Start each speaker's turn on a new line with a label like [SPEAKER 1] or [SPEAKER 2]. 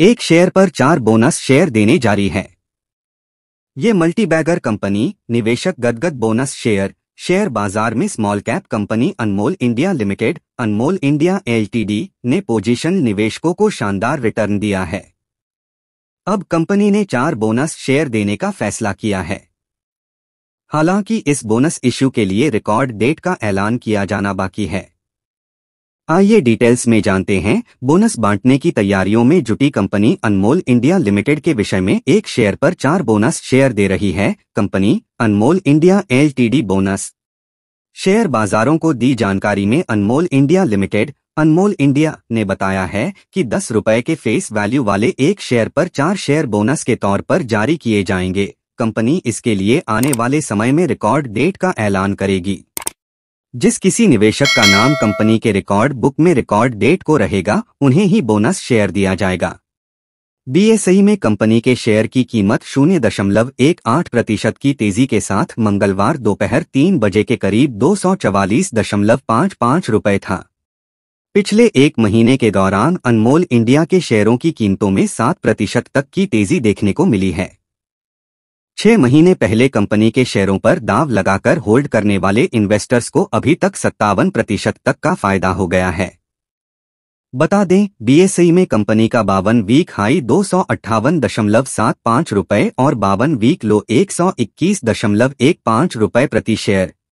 [SPEAKER 1] एक शेयर पर चार बोनस शेयर देने जारी हैं ये मल्टीबैगर कंपनी निवेशक गदगद बोनस शेयर शेयर बाजार में small cap company Anmol India limited Anmol India LTD ने पोजीशन निवेशकों को शानदार रिटर्न दिया है अब कंपनी ने चार बोनस शेयर देने का फैसला किया है हालांकि इस बोनस इश्यू के लिए रिकॉर्ड डेट का ऐलान किया जाना बाकी है आइए डिटेल्स में जानते हैं बोनस बांटने की तैयारियों में जुटी कंपनी अनमोल इंडिया लिमिटेड के विषय में एक शेयर पर चार बोनस शेयर दे रही है company Anmol India LTD bonus share बाजारों को दी जानकारी में Anmol India limited Anmol India ने बताया है कि दस रुपए के फेस वैल्यू वाले एक शेयर पर चार शेयर बोनस के तौर पर जारी किए जाएंगे कंपनी इसके लिए आने वाले समय में रिकॉर्ड डेट का ऐलान करेगी जिस किसी निवेशक का नाम कंपनी के रिकॉर्ड बुक में रिकॉर्ड डेट को रहेगा उन्हें ही बोनस शेयर दिया जाएगा बीएसई में कंपनी के शेयर की कीमत शून्य दशमलव एक आठ प्रतिशत की तेजी के साथ मंगलवार दोपहर तीन बजे के करीब दो सौ चवालीस दशमलव पाँच पाँच रुपये था पिछले एक महीने के दौरान अनमोल इंडिया के शेयरों की कीमतों में सात प्रतिशत तक की तेजी देखने को मिली है छह महीने पहले कंपनी के शेयरों पर दाव लगाकर होल्ड करने वाले इन्वेस्टर्स को अभी तक सत्तावन प्रतिशत तक का फायदा हो गया है बता दें बीएसई में कंपनी का बावन वीक हाई दो सौ अट्ठावन दशमलव सात पाँच रुपये और बावन वीक लो एक सौ इक्कीस दशमलव एक पाँच रुपये प्रति शेयर